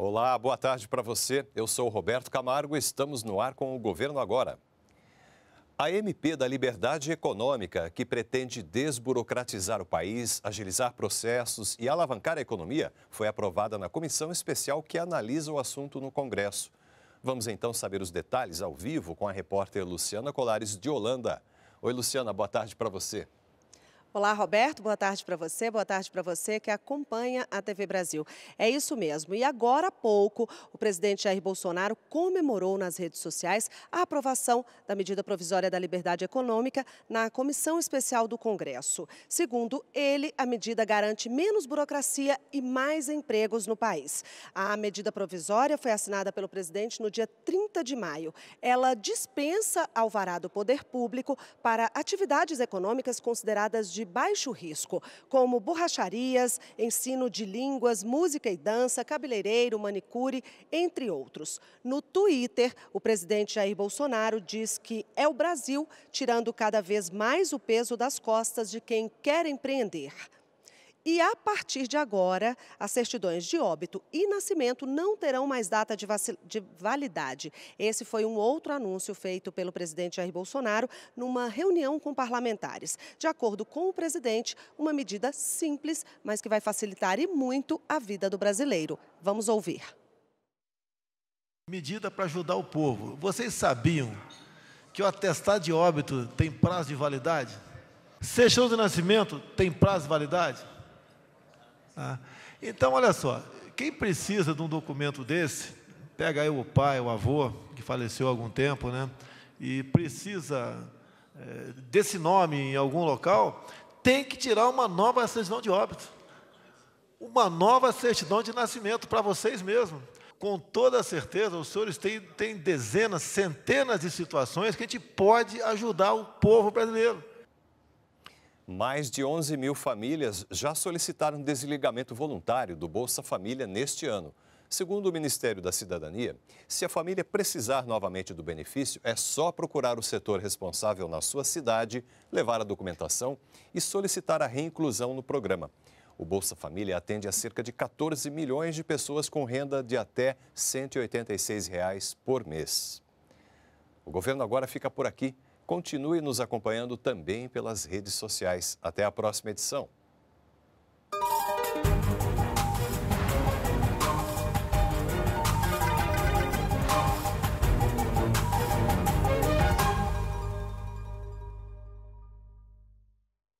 Olá, boa tarde para você. Eu sou Roberto Camargo e estamos no ar com o Governo Agora. A MP da Liberdade Econômica, que pretende desburocratizar o país, agilizar processos e alavancar a economia, foi aprovada na comissão especial que analisa o assunto no Congresso. Vamos então saber os detalhes ao vivo com a repórter Luciana Colares de Holanda. Oi, Luciana, boa tarde para você. Olá, Roberto. Boa tarde para você. Boa tarde para você que acompanha a TV Brasil. É isso mesmo. E agora há pouco, o presidente Jair Bolsonaro comemorou nas redes sociais a aprovação da medida provisória da liberdade econômica na Comissão Especial do Congresso. Segundo ele, a medida garante menos burocracia e mais empregos no país. A medida provisória foi assinada pelo presidente no dia 30 de maio. Ela dispensa alvará do poder público para atividades econômicas consideradas de de baixo risco, como borracharias, ensino de línguas, música e dança, cabeleireiro, manicure, entre outros. No Twitter, o presidente Jair Bolsonaro diz que é o Brasil tirando cada vez mais o peso das costas de quem quer empreender. E a partir de agora, as certidões de óbito e nascimento não terão mais data de, de validade. Esse foi um outro anúncio feito pelo presidente Jair Bolsonaro numa reunião com parlamentares. De acordo com o presidente, uma medida simples, mas que vai facilitar e muito a vida do brasileiro. Vamos ouvir. Medida para ajudar o povo. Vocês sabiam que o atestado de óbito tem prazo de validade? Certidão de nascimento tem prazo de validade? Tá? então, olha só, quem precisa de um documento desse, pega aí o pai, o avô, que faleceu há algum tempo, né, e precisa é, desse nome em algum local, tem que tirar uma nova certidão de óbito, uma nova certidão de nascimento para vocês mesmos. Com toda certeza, os senhores têm, têm dezenas, centenas de situações que a gente pode ajudar o povo brasileiro. Mais de 11 mil famílias já solicitaram desligamento voluntário do Bolsa Família neste ano. Segundo o Ministério da Cidadania, se a família precisar novamente do benefício, é só procurar o setor responsável na sua cidade, levar a documentação e solicitar a reinclusão no programa. O Bolsa Família atende a cerca de 14 milhões de pessoas com renda de até R$ 186 reais por mês. O governo agora fica por aqui. Continue nos acompanhando também pelas redes sociais. Até a próxima edição.